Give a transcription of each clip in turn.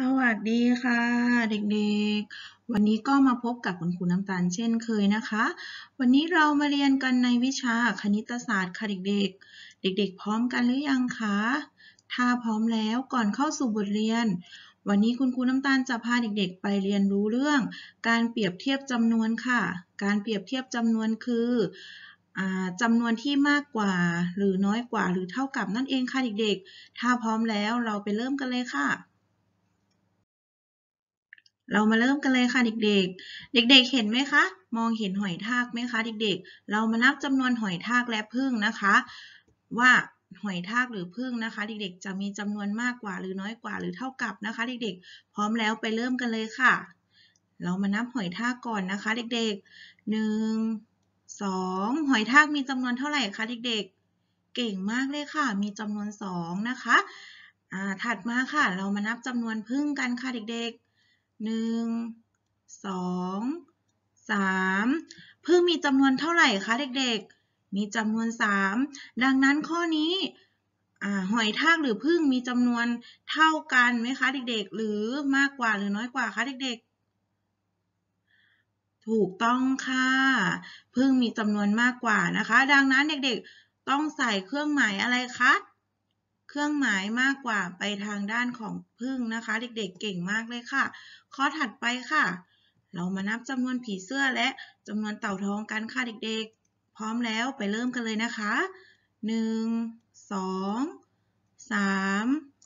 สวัสดีค่ะ เด็กๆ วันนี้ก็มาพบกับคุณครูน้ำตาล เช่นเคยนะคะ วันนี้เรามาเรียนกันในวิชาคณิตศาสตร์ค่ะเด็กๆ เด็กๆ พร้อมกันหรือยังคะ ถ้าพร้อมแล้วก่อนเข้าสู่บทเรียน วันนี้คุณครูน้ำตาลจะพาเด็กๆ ไปเรียนรู้เรื่อง การเปรียบเทียบจำนวนค่ะ การเปรียบเทียบจำนวนคือจำนวนที่มากกว่า หรือน้อยกว่า หรือเท่ากับนั่นเองค่ะเด็กๆ ถ้าพร้อมแล้วเราไปเริ่มกันเลยค่ะเรามาเริ่มกันเลยค่ะเด็กๆ เด็กๆ เห็นไหมคะ มองเห็นหอยทากไหมคะเด็ก ๆ เรามานับจำนวนหอยทากและพึ่งนะคะ ว่าหอยทากหรือพึ่งนะคะ เด็กๆ จะมีจำนวนมากกว่า หรือน้อยกว่าหรือเท่ากับนะคะ เด็ก ๆ พร้อมแล้วไปเริ่มกันเลยค่ะ เรามานับหอยทากก่อนนะคะ เด็กๆ หนึ่งสองหอยทากมีจำนวนเท่าไหร่คะเด็กๆ เก่งมากเลยค่ะ มีจำนวนสองนะคะถัดมาค่ะ เรามานับจำนวนพึ่งกันค่ะเด็ก ๆหนึ่งสองสามพึ่งมีจำนวนเท่าไหร่คะเด็กๆ มีจำนวนสามดังนั้นข้อนี้หอยทากหรือพึ่งมีจำนวนเท่ากันไหมคะ เด็กๆ หรือมากกว่าหรือน้อยกว่าคะเด็กๆ ถูกต้องค่ะพึ่งมีจำนวนมากกว่านะคะ ดังนั้นเด็กๆ ต้องใส่เครื่องหมายอะไรคะเครื่องหมายมากกว่าไปทางด้านของพึ่งนะคะ เด็กๆ เก่งมากเลยค่ะ ข้อถัดไปค่ะ เรามานับจำนวนผีเสื้อและจำนวนเต่าทองกันค่ะ เด็ก ๆ พร้อมแล้วไปเริ่มกันเลยนะคะ1 2 3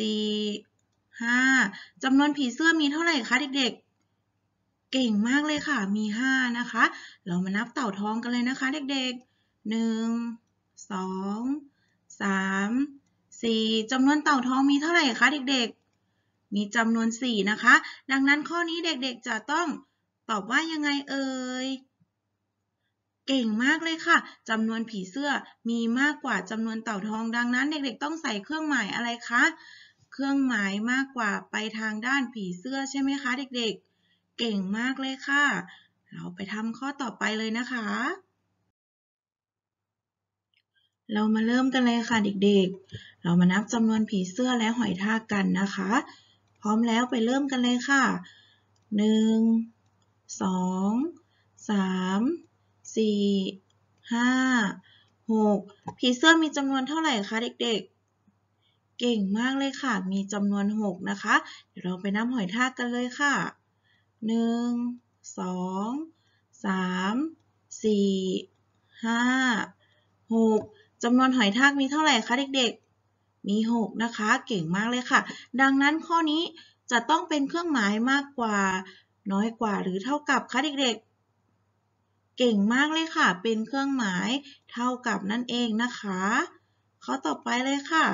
4 5จำนวนผีเสื้อมีเท่าไหร่คะเด็กๆ เก่งมากเลยค่ะมี5นะคะเรามานับเต่าทองกันเลยนะคะ เด็ก ๆ 1 2 3 4. จำนวนเต่าทองมีเท่าไหร่คะเด็ก ๆ มีจำนวน4นะคะ ดังนั้นข้อนี้เด็ก ๆ จะต้องตอบว่ายังไงเอ่ยเก่งมากเลยค่ะจำนวนผีเสื้อมีมากกว่าจำนวนเต่าทอง ดังนั้น เด็ก ๆ ต้องใส่เครื่องหมายอะไรคะ เครื่องหมายมากกว่าไปทางด้านผีเสื้อใช่ไหมคะ เด็ก ๆ เก่งมากเลยค่ะ เราไปทำข้อต่อไปเลยนะคะเรามาเริ่มกันเลยค่ะเด็กๆ เรามานับจำนวนผีเสื้อและหอยทากกันนะคะ พร้อมแล้วไปเริ่มกันเลยค่ะ1 2 3 4 5 6 ผีเสื้อมีจำนวนเท่าไหร่คะเด็กๆ เก่งมากเลยค่ะ มีจำนวน 6 นะคะ เดี๋ยวเราไปนับหอยทากกันเลยค่ะ1 2 3 4 5 6จำนวนหอยทากมีเท่าไหร่คะเด็กๆ มี 6 นะคะ เก่งมากเลยค่ะ ดังนั้นข้อนี้จะต้องเป็นเครื่องหมายมากกว่า น้อยกว่าหรือเท่ากับคะเด็กๆ เก่งมากเลยค่ะ เป็นเครื่องหมายเท่ากับนั่นเองนะคะ ข้อต่อไปเลยค่ะ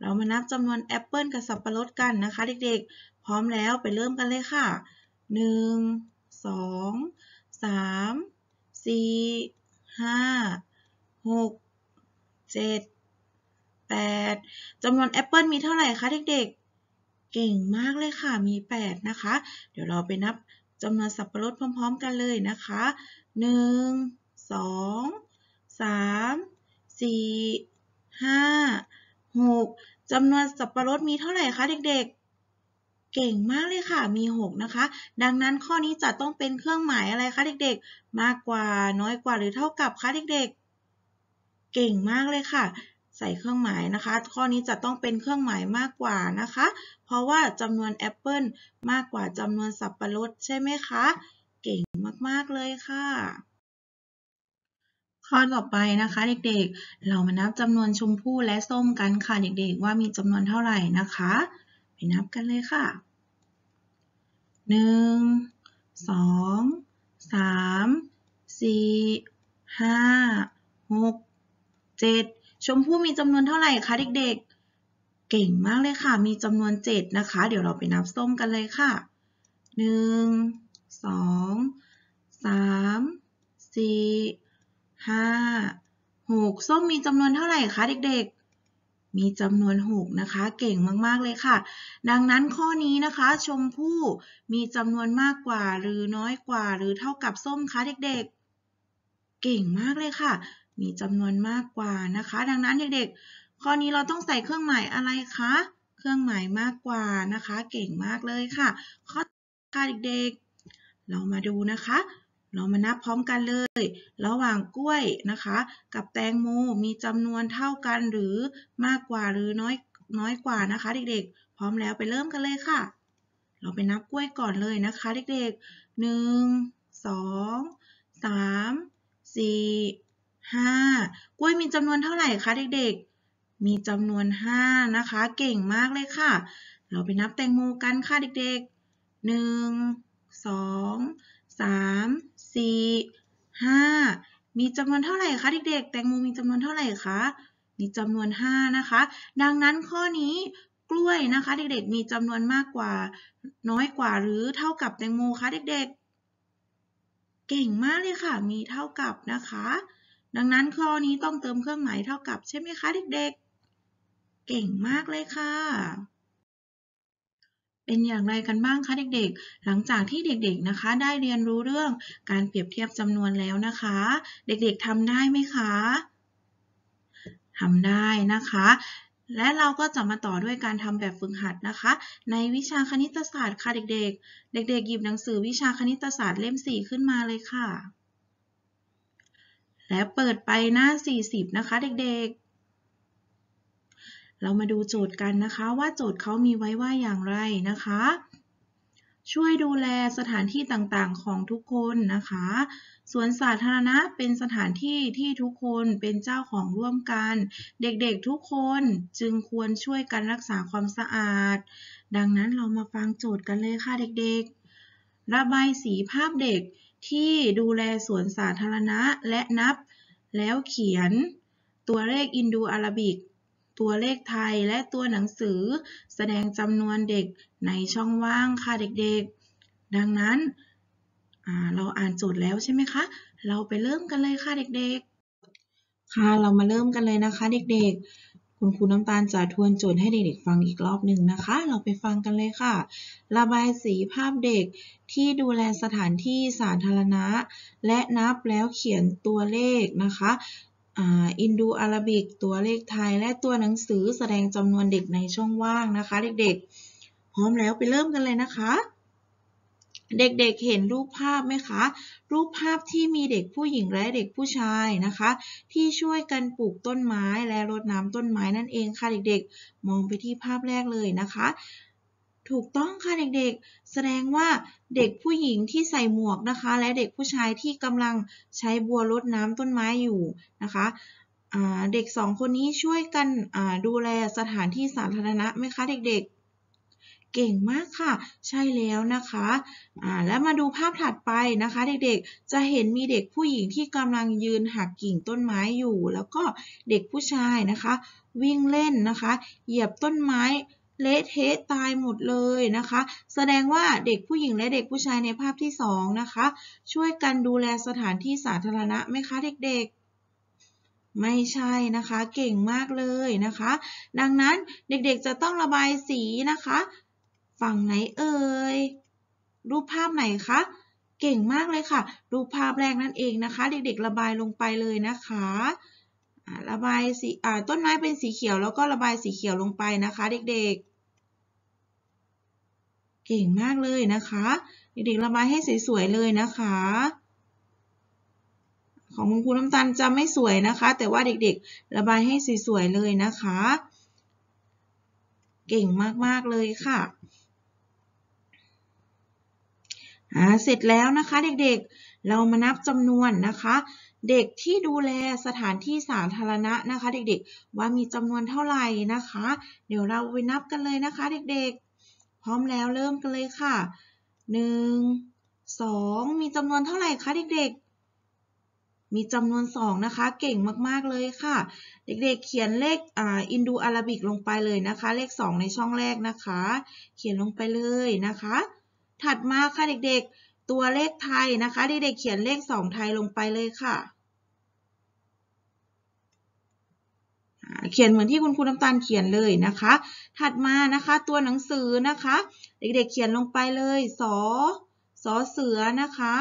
เรามานับจำนวนแอปเปิลกับสับปะรดกันนะคะเด็กๆ พร้อมแล้วไปเริ่มกันเลยค่ะ 1 2 3 4 5หกเจ็ดแปดจำนวนแอปเปิลมีเท่าไหร่คะเด็กๆ เก่งมากเลยค่ะ มีแปดนะคะ เดี๋ยวเราไปนับจำนวนสับปะรดพร้อม ๆ กันเลยนะคะหนึ่งสองสามสี่ห้าหกจำนวนสับปะรดมีเท่าไหร่คะเด็กๆ เก่งมากเลยค่ะ มี6นะคะ ดังนั้นข้อนี้จะต้องเป็นเครื่องหมายอะไรคะเด็ก ๆ มากกว่า น้อยกว่า หรือเท่ากับคะเด็กเก่งมากเลยค่ะ ใส่เครื่องหมายนะคะ ข้อนี้จะต้องเป็นเครื่องหมายมากกว่านะคะ เพราะว่าจำนวนแอปเปิลมากกว่าจำนวนสับปะรดใช่ไหมคะ เก่งมากๆเลยค่ะ ข้อต่อไปนะคะ เด็กๆ เรามานับจำนวนชมพู่และส้มกันค่ะเด็กๆ ว่ามีจำนวนเท่าไหร่นะคะ ไปนับกันเลยค่ะ 1 2 3 4 5 6 7ชมพู่มีจำนวนเท่าไหร่คะเด็ก ๆ เก่งมากเลยค่ะ มีจำนวน 7 นะคะ เดี๋ยวเราไปนับส้มกันเลยค่ะ1 2 3 4 5 6ส้มมีจำนวนเท่าไหร่คะเด็กๆ มีจำนวน 6 นะคะ เก่งมากๆ เลยค่ะ ดังนั้นข้อนี้นะคะชมพู่มีจำนวนมากกว่าหรือน้อยกว่าหรือเท่ากับส้มคะเด็กๆ เก่งมากเลยค่ะมีจำนวนมากกว่านะคะ ดังนั้นเด็กๆ ข้อนี้เราต้องใส่เครื่องหมายอะไรคะ เครื่องหมายมากกว่านะคะ เก่งมากเลยค่ะ ข้อค่ะเด็กๆ เรามาดูนะคะ เรามานับพร้อมกันเลย ระหว่างกล้วยนะคะ กับแตงโม มีจำนวนเท่ากันหรือมากกว่าหรือน้อยน้อยกว่านะคะ เด็กๆ พร้อมแล้วไปเริ่มกันเลยค่ะ เราไปนับกล้วยก่อนเลยนะคะ เด็กๆหนึ่งสองสามสี่5 กล้วยมีจำนวนเท่าไหร่คะเด็กๆ มีจำนวน5นะคะ เก่งมากเลยค่ะ เราไปนับแตงโมกันค่ะ เด็กๆ1 2 3 4 5 มีจำนวนเท่าไหร่คะเด็กๆแตงโมมีจำนวนเท่าไหร่คะมีจำนวน5นะคะดังนั้นข้อนี้กล้วยนะคะ เด็กๆ มีจำนวนมากกว่า น้อยกว่าหรือเท่ากับแตงโมคะเด็กๆ เก่งมากเลยค่ะ มีเท่ากับนะคะดังนั้นข้อนี้ต้องเติมเครื่องหมายเท่ากับ ใช่ไหมคะเด็ก ๆ เก่งมากเลยค่ะ เป็นอย่างไรกันบ้างคะเด็ก ๆ หลังจากที่เด็กๆ นะคะ ได้เรียนรู้เรื่องการเปรียบเทียบจำนวนแล้วนะคะ เด็กๆ ทำได้ไหมคะทำได้นะคะ และเราก็จะมาต่อด้วยการทำแบบฝึกหัดนะคะ ในวิชาคณิตศาสตร์ค่ะเด็ก ๆ เด็กๆ หยิบหนังสือวิชาคณิตศาสตร์เล่ม4ขึ้นมาเลยค่ะและเปิดไปหน้า40 นะคะ เด็กๆ เรามาดูโจทย์กันนะคะว่าโจทย์เขามีไว้ว่าอย่างไรนะคะ ช่วยดูแลสถานที่ต่างๆของทุกคนนะคะ สวนสาธารณะเป็นสถานที่ที่ทุกคนเป็นเจ้าของร่วมกัน เด็กๆทุกคนจึงควรช่วยกันรักษาความสะอาด ดังนั้นเรามาฟังโจทย์กันเลยค่ะ เด็กๆ ระบายสีภาพเด็กที่ดูแลสวนสาธารณะและนับ แล้วเขียนตัวเลขอินโดอาราบิก ตัวเลขไทยและตัวหนังสือแสดงจำนวนเด็กในช่องว่างค่ะเด็กๆ ดังนั้นเราอ่านโจทย์แล้วใช่ไหมคะ เราไปเริ่มกันเลยค่ะเด็กๆ ค่ะเรามาเริ่มกันเลยนะคะเด็กๆคุณครูน้ำตาลจะทวนโจทย์ให้เด็กๆ ฟังอีกรอบหนึ่งนะคะ เราไปฟังกันเลยค่ะ ระบายสีภาพเด็กที่ดูแลสถานที่สาธารณะ และนับแล้วเขียนตัวเลขนะคะอินดูอาราบิก ตัวเลขไทย และตัวหนังสือแสดงจำนวนเด็กในช่องว่างนะคะ เด็กๆ พร้อมแล้วไปเริ่มกันเลยนะคะเด็กๆเเห็นรูปภาพไหมคะ รูปภาพที่มีเด็กผู้หญิงและเด็กผู้ชายนะคะ ที่ช่วยกันปลูกต้นไม้และรดน้ำต้นไม้นั่นเองค่ะ เด็ก ๆ มองไปที่ภาพแรกเลยนะคะ ถูกต้องค่ะเด็กๆ แสดงว่าเด็กผู้หญิงที่ใส่หมวกนะคะ และเด็กผู้ชายที่กำลังใช้บัวรดน้ำต้นไม้อยู่นะคะเด็กสองคนนี้ช่วยกันดูแลสถานที่สาธารณะไหมคะเด็กๆเก่งมากค่ะใช่แล้วนะคะอ่าแล้วมาดูภาพถัดไปนะคะ เด็กๆ จะเห็นมีเด็กผู้หญิงที่กำลังยืนหักกิ่งต้นไม้อยู่ แล้วก็เด็กผู้ชายนะคะ วิ่งเล่นนะคะ เหยียบต้นไม้เละเทะตายหมดเลยนะคะ แสดงว่าเด็กผู้หญิงและเด็กผู้ชายในภาพที่สองนะคะ ช่วยกันดูแลสถานที่สาธารณะไหมคะ เด็กๆ ไม่ใช่นะคะ เก่งมากเลยนะคะ ดังนั้นเด็ก ๆจะต้องระบายสีนะคะฝั่งไหนเอ่ย รูปภาพไหนคะ เก่งมากเลยค่ะ รูปภาพแรกนั่นเองนะคะ เด็กๆระบายลงไปเลยนะคะ ระบายสีต้นไม้เป็นสีเขียว แล้วก็ระบายสีเขียวลงไปนะคะ เด็กๆ เก่งมากเลยนะคะ เด็กๆระบายให้สวยๆเลยนะคะ ของคุณครูน้ำตาลจะไม่สวยนะคะ แต่ว่าเด็กๆระบายให้สวยๆเลยนะคะ เก่งมากๆเลยค่ะอ่าเสร็จแล้วนะคะ เด็กๆ เรามานับจำนวนนะคะ เด็กที่ดูแลสถานที่สาธารณะนะคะ เด็ก ๆ ว่ามีจำนวนเท่าไหร่นะคะ เดี๋ยวเราไปนับกันเลยนะคะ เด็ก ๆ พร้อมแล้วเริ่มกันเลยค่ะ1 2 มีจำนวนเท่าไหร่คะเด็ก ๆ มีจำนวน2นะคะ เก่งมากๆ เลยค่ะ เด็ก ๆ เขียนเลขอ่าอินดูอาราบิกลงไปเลยนะคะ เลข 2 ในช่องแรกนะคะ เขียนลงไปเลยนะคะถัดมาค่ะเด็กๆ ตัวเลขไทยนะคะเด็กๆ เขียนเลข2ไทยลงไปเลยค่ะเขียนเหมือนที่คุณครูน้ำตาลเขียนเลยนะคะ ถัดมานะคะตัวหนังสือนะคะ เด็ก ๆ เขียนลงไปเลยสอสอเสือนะคะ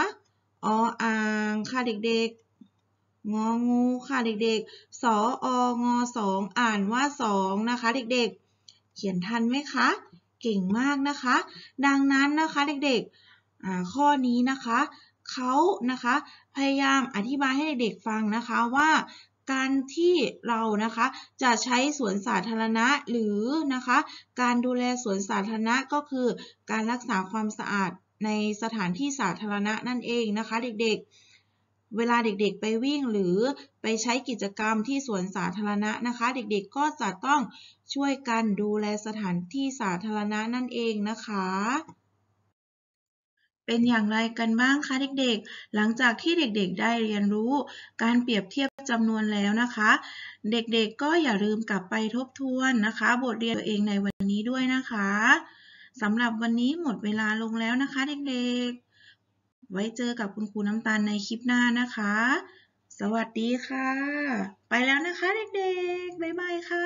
ออ่างค่ะเด็กๆงองู ค่ะเด็กๆ สอองอสองอ่านว่าสองนะคะ เด็กๆ เขียนทันไหมคะเก่งมากนะคะ ดังนั้นนะคะเด็กๆ ข้อนี้นะคะเขานะคะพยายามอธิบายให้เด็กๆฟังนะคะว่า การที่เรานะคะจะใช้สวนสาธารณะหรือ นะคะการดูแลสวนสาธารณะก็คือการรักษาความสะอาดในสถานที่สาธารณะนั่นเองนะคะเด็กๆเวลาเด็กๆ ไปวิ่งหรือไปใช้กิจกรรมที่สวนสาธารณะนะคะ เด็กๆก็จะต้องช่วยกันดูแลสถานที่สาธารณะนั่นเองนะคะ เป็นอย่างไรกันบ้างคะเด็กๆ หลังจากที่เด็กๆได้เรียนรู้การเปรียบเทียบจำนวนแล้วนะคะ เด็กๆก็อย่าลืมกลับไปทบทวนนะคะ บทเรียนตัวเองในวันนี้ด้วยนะคะสำหรับวันนี้หมดเวลาลงแล้วนะคะ เด็กๆไว้เจอกับคุณครูน้ำตาลในคลิปหน้านะคะ สวัสดีค่ะ ไปแล้วนะคะเด็กๆบ๊ายบายค่ะ